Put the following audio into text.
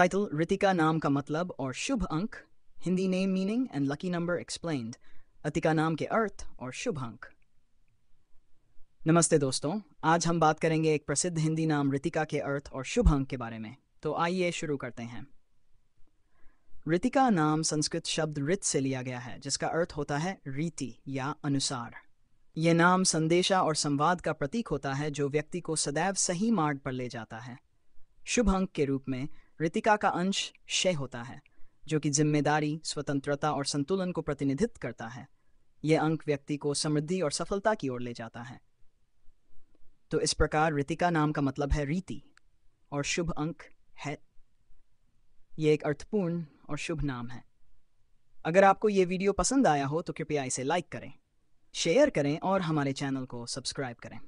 Title Ritika नाम का मतलब और शुभ अंक Hindi name meaning and lucky number explained Atika नाम के अर्थ और शुभ अंक नमस्ते दोस्तों आज हम बात करेंगे एक प्रसिद्ध हिंदी नाम रितिका के अर्थ और शुभ अंक के बारे में तो आइए शुरू करते हैं रितिका नाम संस्कृत शब्द रित से लिया गया है जिसका अर्थ होता है रीति या अनुसार यह नाम संदेशा और संवाद का प्रतीक होता है जो व्यक्ति को सदैव सही मार्ग पर ले जाता है शुभ अंक के रूप में रितिका का अंश शय होता है जो कि जिम्मेदारी स्वतंत्रता और संतुलन को प्रतिनिधित्व करता है यह अंक व्यक्ति को समृद्धि और सफलता की ओर ले जाता है तो इस प्रकार रितिका नाम का मतलब है रीति और शुभ अंक है ये एक अर्थपूर्ण और शुभ नाम है अगर आपको ये वीडियो पसंद आया हो तो कृपया इसे लाइक करें शेयर करें और हमारे चैनल को सब्सक्राइब करें